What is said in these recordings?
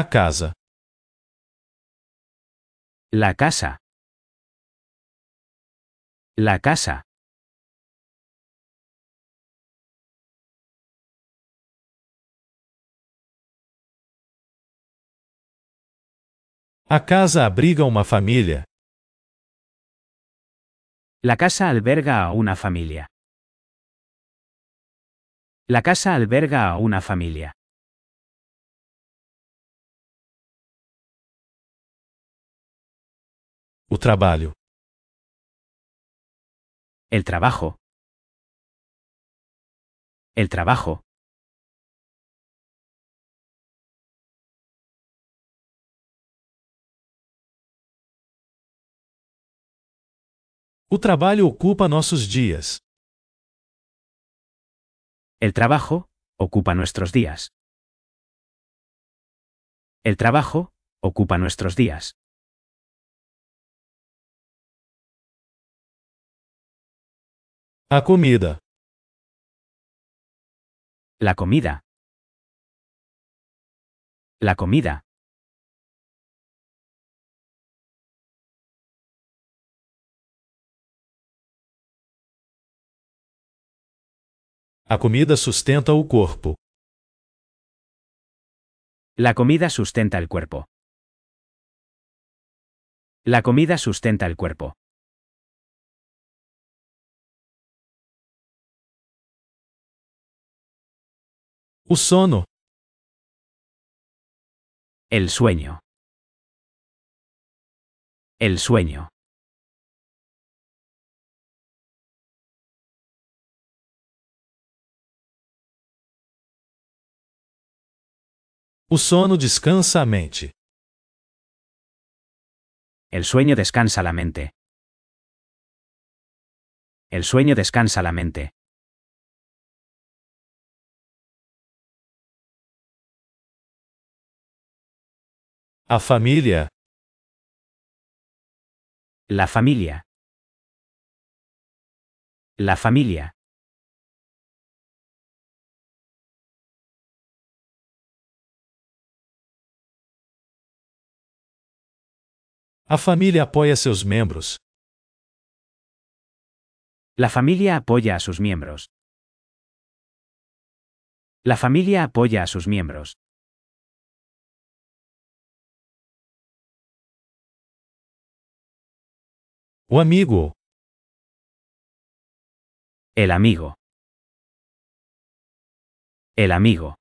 A casa. La casa. La casa. A casa abriga una familia. La casa alberga a una familia. La casa alberga a una familia. O trabajo. El trabajo. El trabajo. O trabalho ocupa nossos días. El trabajo ocupa nuestros días. El trabajo ocupa nuestros días. La comida. La comida. La comida. A comida sustenta o cuerpo. La comida sustenta el cuerpo. La comida sustenta el cuerpo. O sono. El sueño. El sueño. O descansa a mente. El sueño descansa la mente. El sueño descansa la mente. A familia La familia. La familia. A apoya a sus miembros La familia apoya a sus miembros. La familia apoya a sus miembros. O amigo. El amigo. El amigo.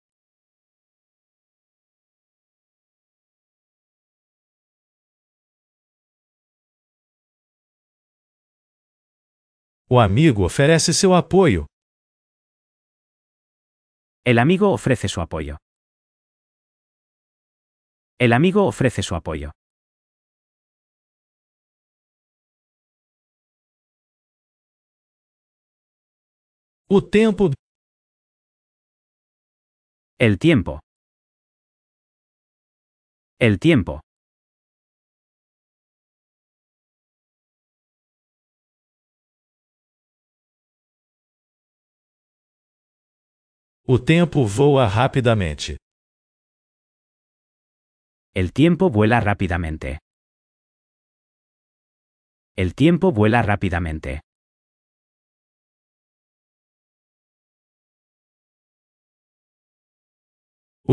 O amigo ofrece seu apoyo. El amigo ofrece su apoyo. El amigo ofrece su apoyo. O tiempo. El tiempo. El tiempo. El tiempo voa rapidamente. El tiempo vuela rápidamente. El tiempo vuela rápidamente.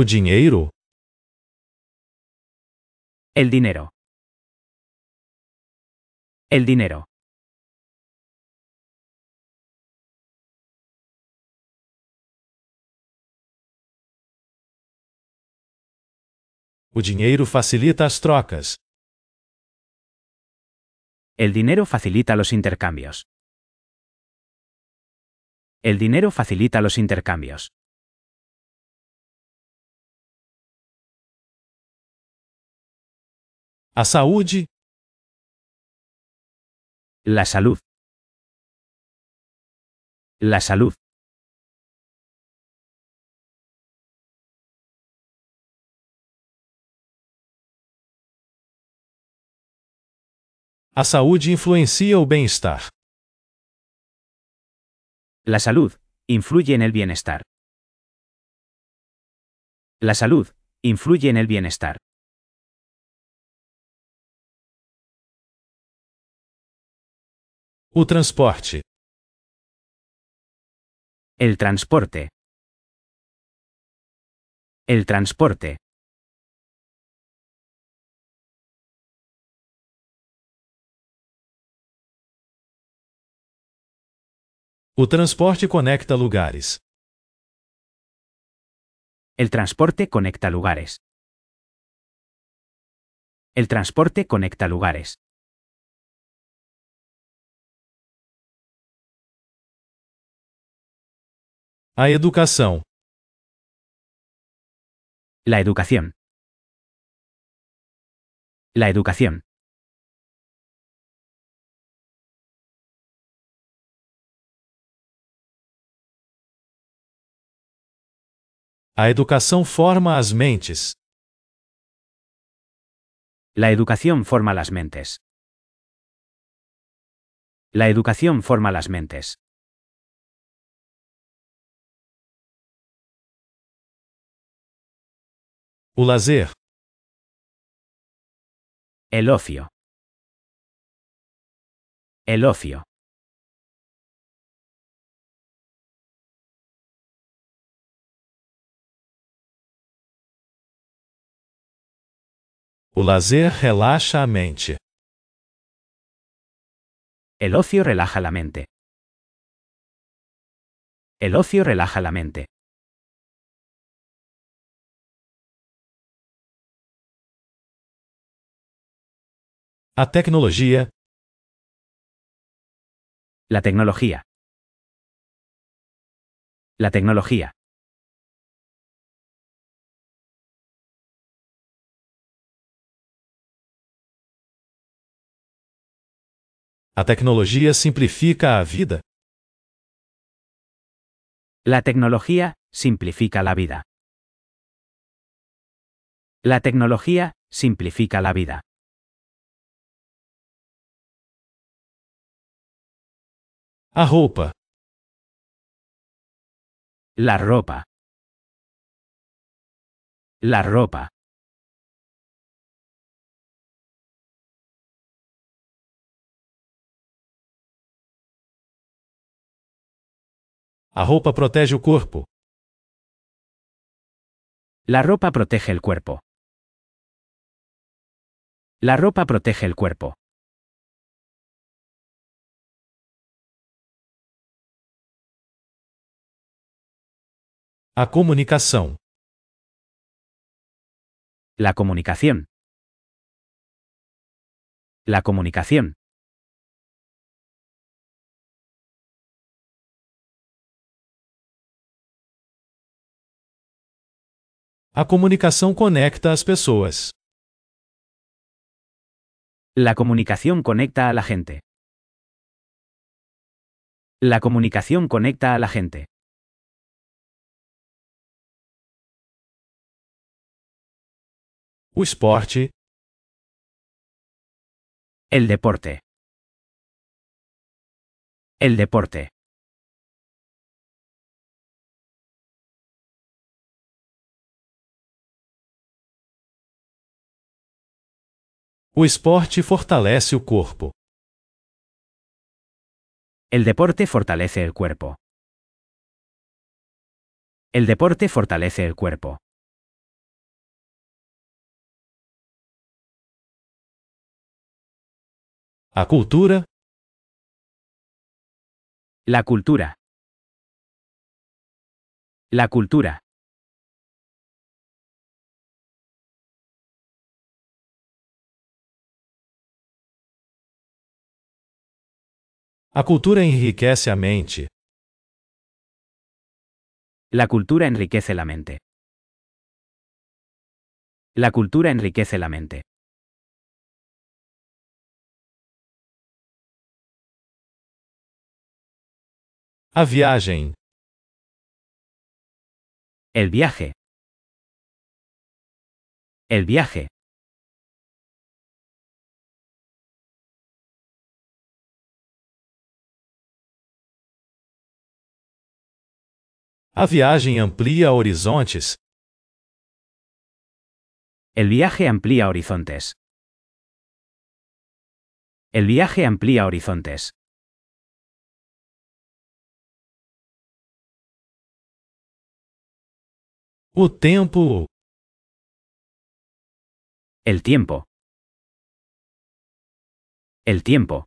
O dinheiro? El dinero. El dinero. O dinheiro facilita as trocas. El dinero facilita los intercambios. El dinero facilita los intercambios. A salud La salud. La salud. A salud influencia o bem La salud influye en el bienestar. La salud influye en el bienestar. O transporte. El transporte. El transporte. O transporte conecta lugares. El transporte conecta lugares. El transporte conecta lugares. A educação. La educación. La educación. A educação forma as mentes. La educación forma las mentes. La educación forma las mentes. O lazer. El ocio. El ocio. O lazer mente. El ocio relaja la mente. El ocio relaja la mente. La tecnología, La tecnología. La tecnología. la tecnología simplifica la vida. La tecnología simplifica la vida. La tecnología simplifica la vida. La ropa. La ropa. La ropa. protege el cuerpo. La ropa protege el cuerpo. La ropa protege el cuerpo. A comunicação. La comunicación. La comunicación. A comunicación conecta las personas. La comunicación conecta a la gente. La comunicación conecta a la gente. o esporte, el deporte. El deporte. O esporte fortalece o corpo. El deporte fortalece el cuerpo. El deporte fortalece el cuerpo. La cultura. La cultura. La cultura. La cultura enriquece a mente. La cultura enriquece la mente. La cultura enriquece la mente. A viagem. El viaje. El viaje. A viagem amplia horizontes. El viaje amplia horizontes. El viaje amplia horizontes. O tempo. El tiempo. El tiempo.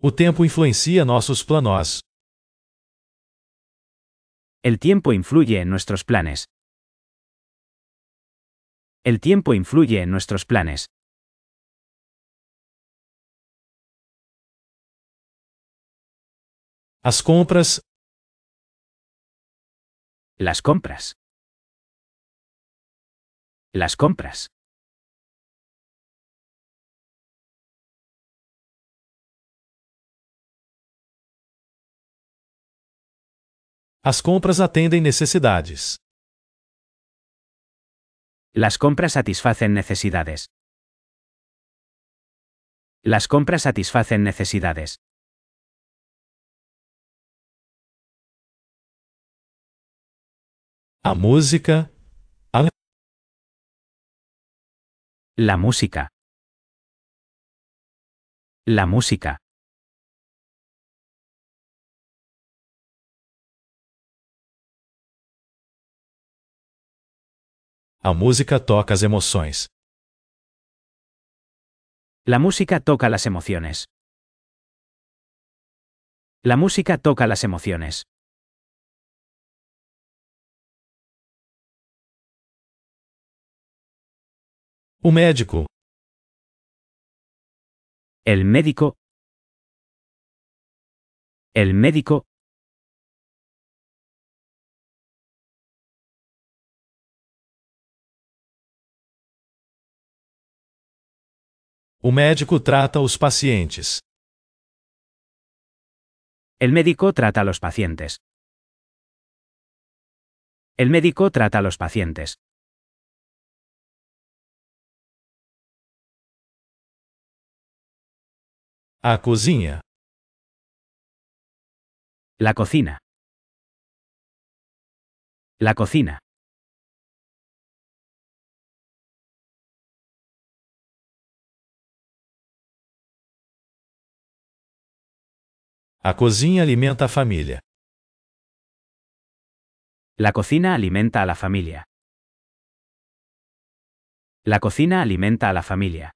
O tempo influencia nuestros planos. El tiempo influye en nuestros planes. El tiempo influye en nuestros planes. las compras. Las compras. Las compras. las compras atendem necesidades Las compras satisfacen necesidades. Las compras satisfacen necesidades. La música, la música, la música. La música toca las emociones. La música toca las emociones. La música toca las emociones. médico. El médico. El médico. Un médico trata los pacientes. El médico trata a los pacientes. El médico trata a los pacientes. A cozinha. La cocina. La cocina. A cocina alimenta a familia. La cocina alimenta a la familia. La cocina alimenta a la familia.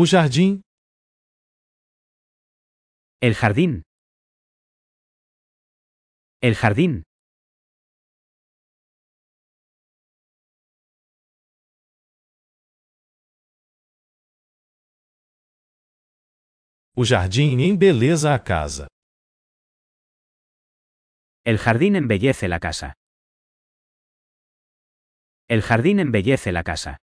O El jardín. El jardín. O jardín embeleza a casa. El jardín embellece la casa. El jardín embellece la casa.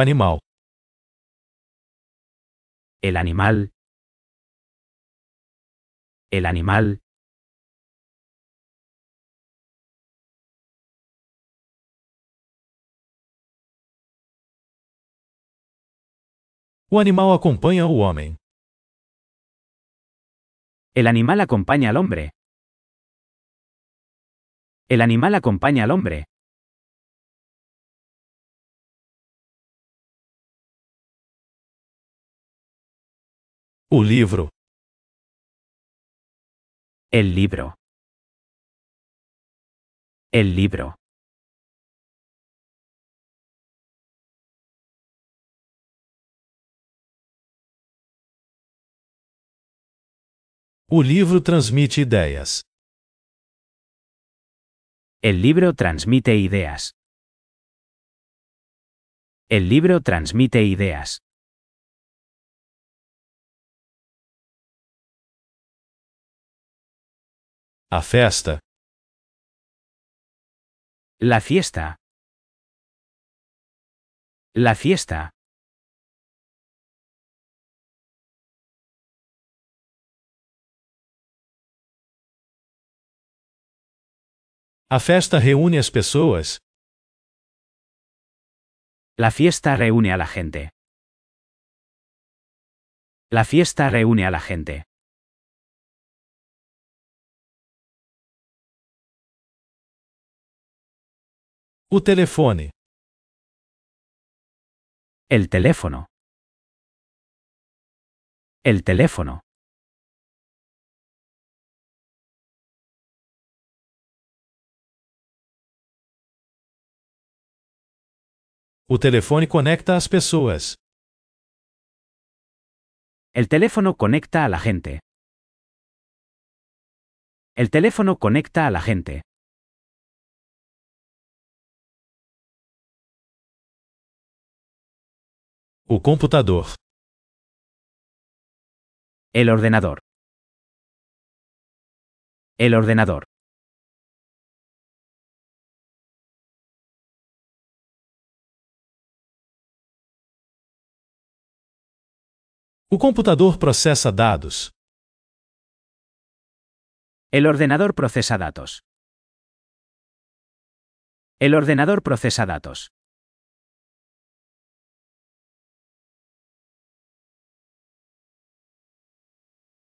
animal. El animal. El animal. O animal acompaña al hombre. El animal acompaña al hombre. El animal acompaña al hombre. O livro. El é libro. El é libro. O livro transmite ideias. El é libro transmite ideas. El libro transmite ideas. A festa. La fiesta. La fiesta. A festa reúne las personas. La fiesta reúne a la gente. La fiesta reúne a la gente. O telefone. El teléfono. El teléfono. El telefone conecta las personas. El teléfono conecta a la gente. El teléfono conecta a la gente. O computador. El ordenador. El ordenador. O computador processa dados. El ordenador procesa datos. El ordenador procesa datos.